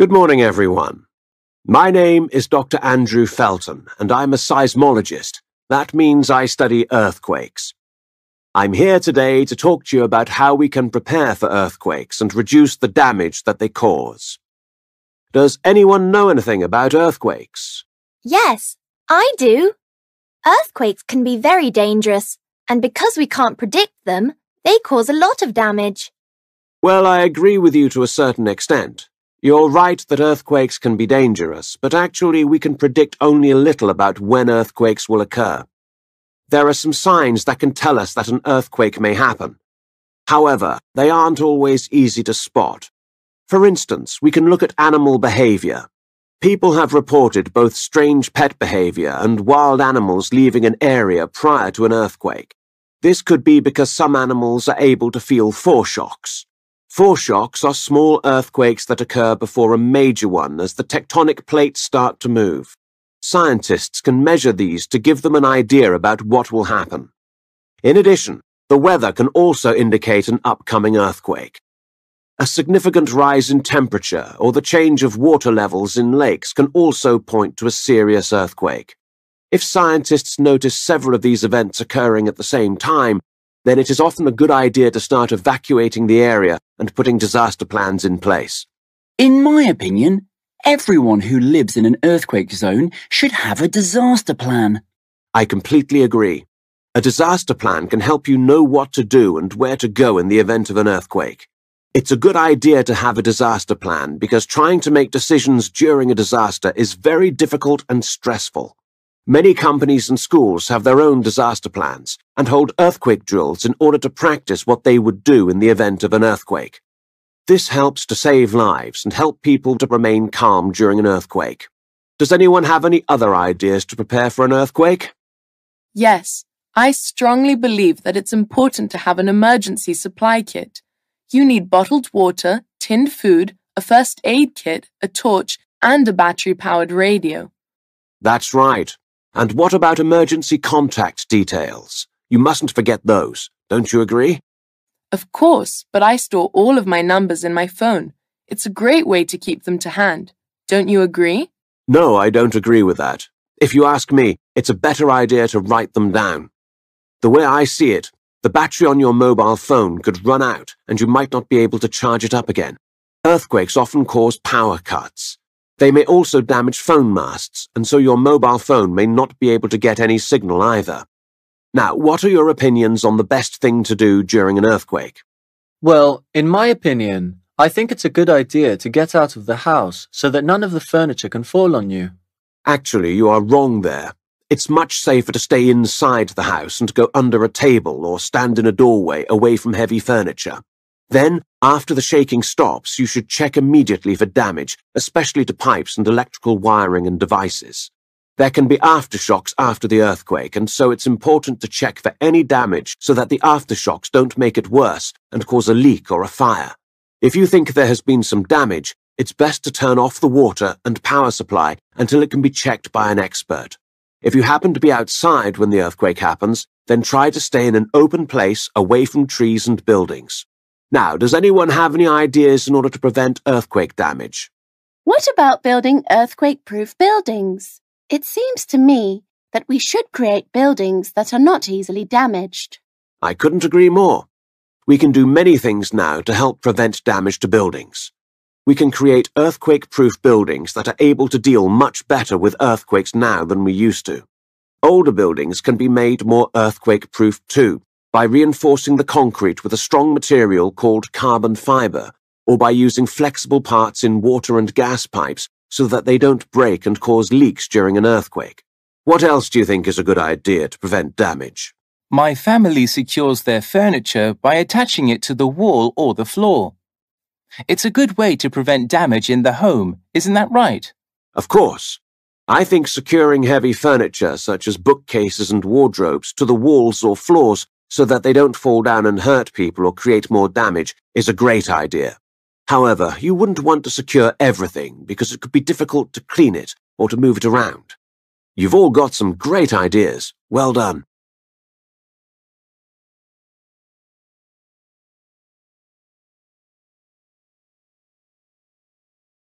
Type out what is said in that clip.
Good morning, everyone. My name is Dr. Andrew Felton, and I'm a seismologist. That means I study earthquakes. I'm here today to talk to you about how we can prepare for earthquakes and reduce the damage that they cause. Does anyone know anything about earthquakes? Yes, I do. Earthquakes can be very dangerous, and because we can't predict them, they cause a lot of damage. Well, I agree with you to a certain extent. You're right that earthquakes can be dangerous, but actually we can predict only a little about when earthquakes will occur. There are some signs that can tell us that an earthquake may happen. However, they aren't always easy to spot. For instance, we can look at animal behavior. People have reported both strange pet behavior and wild animals leaving an area prior to an earthquake. This could be because some animals are able to feel foreshocks, Foreshocks are small earthquakes that occur before a major one as the tectonic plates start to move. Scientists can measure these to give them an idea about what will happen. In addition, the weather can also indicate an upcoming earthquake. A significant rise in temperature or the change of water levels in lakes can also point to a serious earthquake. If scientists notice several of these events occurring at the same time, then it is often a good idea to start evacuating the area and putting disaster plans in place. In my opinion, everyone who lives in an earthquake zone should have a disaster plan. I completely agree. A disaster plan can help you know what to do and where to go in the event of an earthquake. It's a good idea to have a disaster plan because trying to make decisions during a disaster is very difficult and stressful. Many companies and schools have their own disaster plans and hold earthquake drills in order to practice what they would do in the event of an earthquake. This helps to save lives and help people to remain calm during an earthquake. Does anyone have any other ideas to prepare for an earthquake? Yes, I strongly believe that it's important to have an emergency supply kit. You need bottled water, tinned food, a first aid kit, a torch, and a battery powered radio. That's right. And what about emergency contact details? You mustn't forget those, don't you agree? Of course, but I store all of my numbers in my phone. It's a great way to keep them to hand. Don't you agree? No, I don't agree with that. If you ask me, it's a better idea to write them down. The way I see it, the battery on your mobile phone could run out and you might not be able to charge it up again. Earthquakes often cause power cuts. They may also damage phone masts, and so your mobile phone may not be able to get any signal either. Now, what are your opinions on the best thing to do during an earthquake? Well, in my opinion, I think it's a good idea to get out of the house so that none of the furniture can fall on you. Actually, you are wrong there. It's much safer to stay inside the house and go under a table or stand in a doorway away from heavy furniture. Then, after the shaking stops, you should check immediately for damage, especially to pipes and electrical wiring and devices. There can be aftershocks after the earthquake, and so it's important to check for any damage so that the aftershocks don't make it worse and cause a leak or a fire. If you think there has been some damage, it's best to turn off the water and power supply until it can be checked by an expert. If you happen to be outside when the earthquake happens, then try to stay in an open place away from trees and buildings. Now, does anyone have any ideas in order to prevent earthquake damage? What about building earthquake-proof buildings? It seems to me that we should create buildings that are not easily damaged. I couldn't agree more. We can do many things now to help prevent damage to buildings. We can create earthquake-proof buildings that are able to deal much better with earthquakes now than we used to. Older buildings can be made more earthquake-proof too, by reinforcing the concrete with a strong material called carbon fiber, or by using flexible parts in water and gas pipes so that they don't break and cause leaks during an earthquake. What else do you think is a good idea to prevent damage? My family secures their furniture by attaching it to the wall or the floor. It's a good way to prevent damage in the home, isn't that right? Of course. I think securing heavy furniture, such as bookcases and wardrobes, to the walls or floors so that they don't fall down and hurt people or create more damage is a great idea. However, you wouldn't want to secure everything because it could be difficult to clean it or to move it around. You've all got some great ideas. Well done.